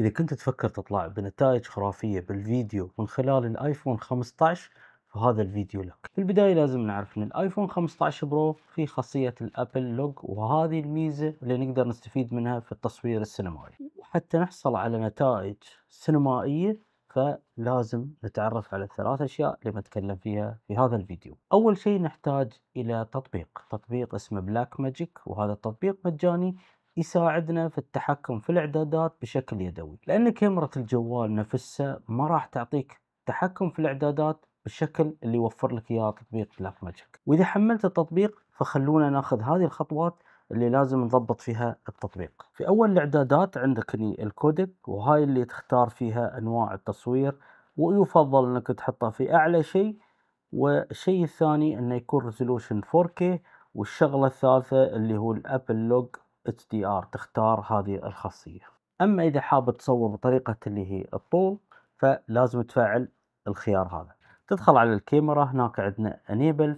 إذا كنت تفكر تطلع بنتائج خرافية بالفيديو من خلال الآيفون 15 فهذا الفيديو لك في البداية لازم نعرف أن الآيفون 15 برو في خاصية الأبل لوج وهذه الميزة اللي نقدر نستفيد منها في التصوير السينمائي وحتى نحصل على نتائج سينمائية فلازم نتعرف على الثلاث أشياء اللي بنتكلم فيها في هذا الفيديو أول شيء نحتاج إلى تطبيق تطبيق اسمه بلاك ماجيك وهذا التطبيق مجاني يساعدنا في التحكم في الاعدادات بشكل يدوي لان كاميرا الجوال نفسها ما راح تعطيك تحكم في الاعدادات بالشكل اللي يوفر لك اياه تطبيق بلاك ماجيك واذا حملت التطبيق فخلونا ناخذ هذه الخطوات اللي لازم نضبط فيها التطبيق في اول الاعدادات عندك الكودك وهاي اللي تختار فيها انواع التصوير ويفضل انك تحطها في اعلى شيء والشيء الثاني انه يكون ريزولوشن 4K والشغلة الثالثة اللي هو الابل لوج HDR تختار هذه الخاصية أما إذا حاب تصور بطريقة اللي هي الطول فلازم تفعل الخيار هذا تدخل على الكاميرا هناك عندنا Enable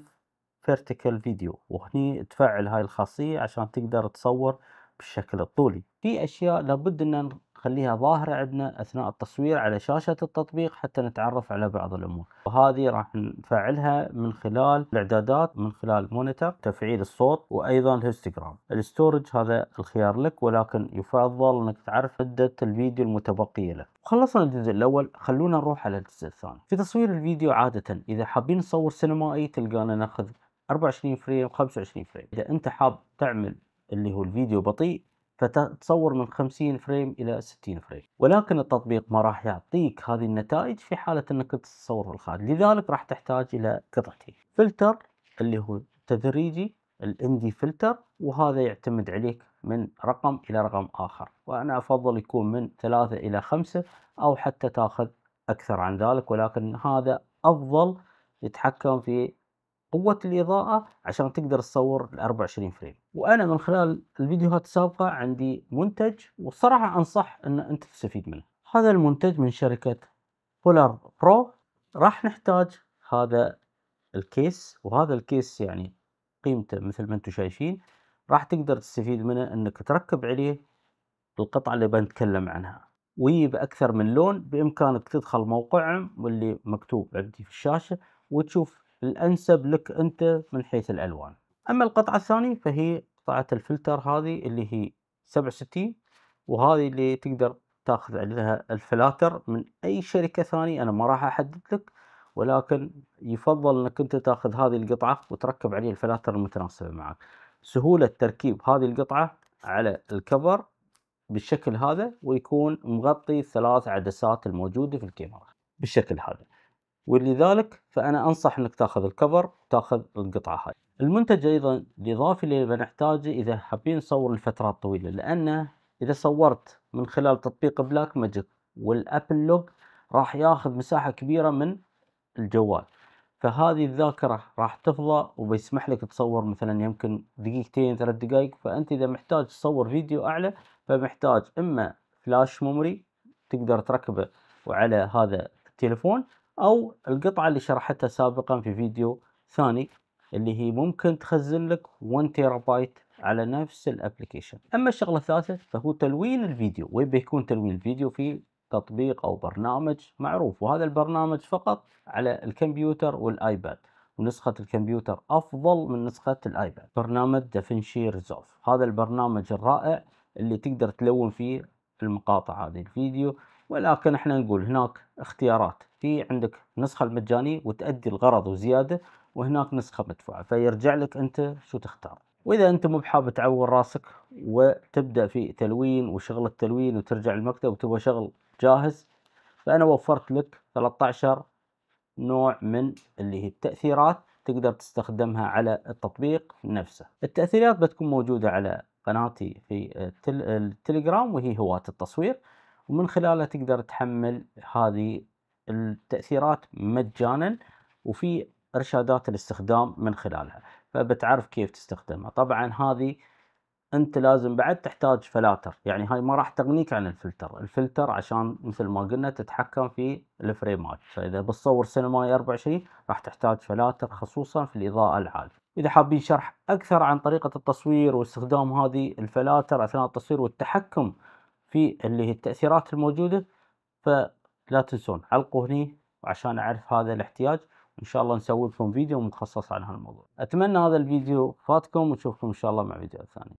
Vertical Video وهني تفعل هاي الخاصية عشان تقدر تصور بالشكل الطولي في أشياء لابد أن خليها ظاهرة عندنا أثناء التصوير على شاشة التطبيق حتى نتعرف على بعض الأمور وهذه راح نفعلها من خلال الإعدادات من خلال مونيتر تفعيل الصوت وأيضا الهستجرام الستورج هذا الخيار لك ولكن يفضل أنك تعرف مدة الفيديو المتبقية له خلصنا الجزء الأول خلونا نروح على الجزء الثاني في تصوير الفيديو عادة إذا حابين نصور سينمائي تلقانا ناخذ 24 فريم 25 فريم إذا أنت حاب تعمل اللي هو الفيديو بطيء فتصور من 50 فريم الى 60 فريم ولكن التطبيق ما راح يعطيك هذه النتائج في حاله انك تتصور في الخارج لذلك راح تحتاج الى قطعتين فلتر اللي هو تدريجي الام دي فلتر وهذا يعتمد عليك من رقم الى رقم اخر وانا افضل يكون من ثلاثة الى خمسة او حتى تاخذ اكثر عن ذلك ولكن هذا افضل يتحكم في قوة الإضاءة عشان تقدر تصور ال 24 فريم وأنا من خلال الفيديوهات السابقة عندي منتج والصراحة أنصح أن أنت تستفيد منه هذا المنتج من شركة بولار برو راح نحتاج هذا الكيس وهذا الكيس يعني قيمته مثل ما انتم شايفين راح تقدر تستفيد منه انك تركب عليه القطعة اللي بنتكلم عنها ويجي بأكثر من لون بإمكانك تدخل موقعهم واللي مكتوب عندي في الشاشة وتشوف الأنسب لك أنت من حيث الألوان أما القطعة الثانية فهي قطعة الفلتر هذه اللي هي 67 وهذه اللي تقدر تاخذ عليها الفلاتر من أي شركة ثانية أنا ما راح أحدد لك ولكن يفضل أنك أنت تاخذ هذه القطعة وتركب عليها الفلاتر المتناسبة معك سهولة تركيب هذه القطعة على الكفر بالشكل هذا ويكون مغطي الثلاث عدسات الموجودة في الكاميرا بالشكل هذا ولذلك فأنا أنصح أنك تاخذ الكفر وتاخذ القطعة هاي المنتج أيضا الإضافي اللي بنحتاجه إذا حابين نصور لفترات طويلة لأنه إذا صورت من خلال تطبيق بلاك ماجيك والأبل لوج راح ياخذ مساحة كبيرة من الجوال فهذه الذاكرة راح تفضى وبيسمح لك تصور مثلا يمكن دقيقتين ثلاث دقائق فأنت إذا محتاج تصور فيديو أعلى فمحتاج إما فلاش ميموري تقدر تركبه وعلى هذا التليفون او القطعه اللي شرحتها سابقا في فيديو ثاني اللي هي ممكن تخزن لك 1 تيرا بايت على نفس الابلكيشن اما الشغله الثالثه فهو تلوين الفيديو وين بيكون تلوين الفيديو في تطبيق او برنامج معروف وهذا البرنامج فقط على الكمبيوتر والايباد ونسخة الكمبيوتر أفضل من نسخة الآيباد برنامج دافنشي ريزولف هذا البرنامج الرائع اللي تقدر تلون فيه المقاطع هذه الفيديو ولكن احنا نقول هناك اختيارات في عندك نسخة المجاني وتأدي الغرض وزيادة وهناك نسخة مدفوعة فيرجع لك أنت شو تختار وإذا أنت مو بحاب تعور راسك وتبدأ في تلوين وشغل التلوين وترجع المكتب وتبغى شغل جاهز فأنا وفرت لك 13 نوع من اللي هي التأثيرات تقدر تستخدمها على التطبيق نفسه التأثيرات بتكون موجودة على قناتي في التليجرام وهي هواة التصوير ومن خلالها تقدر تحمل هذه التأثيرات مجانا وفي إرشادات الاستخدام من خلالها فبتعرف كيف تستخدمها طبعا هذه انت لازم بعد تحتاج فلاتر يعني هاي ما راح تغنيك عن الفلتر الفلتر عشان مثل ما قلنا تتحكم في الفريمات فاذا بتصور سينمائي 24 راح تحتاج فلاتر خصوصا في الاضاءه العاليه اذا حابين شرح اكثر عن طريقه التصوير واستخدام هذه الفلاتر اثناء التصوير والتحكم في اللي هي التاثيرات الموجوده ف لا تنسون علقوا هني عشان اعرف هذا الاحتياج وان شاء الله نسوي لكم فيديو مخصص عن هالموضوع اتمنى هذا الفيديو فاتكم ونشوفكم ان شاء الله مع فيديو ثاني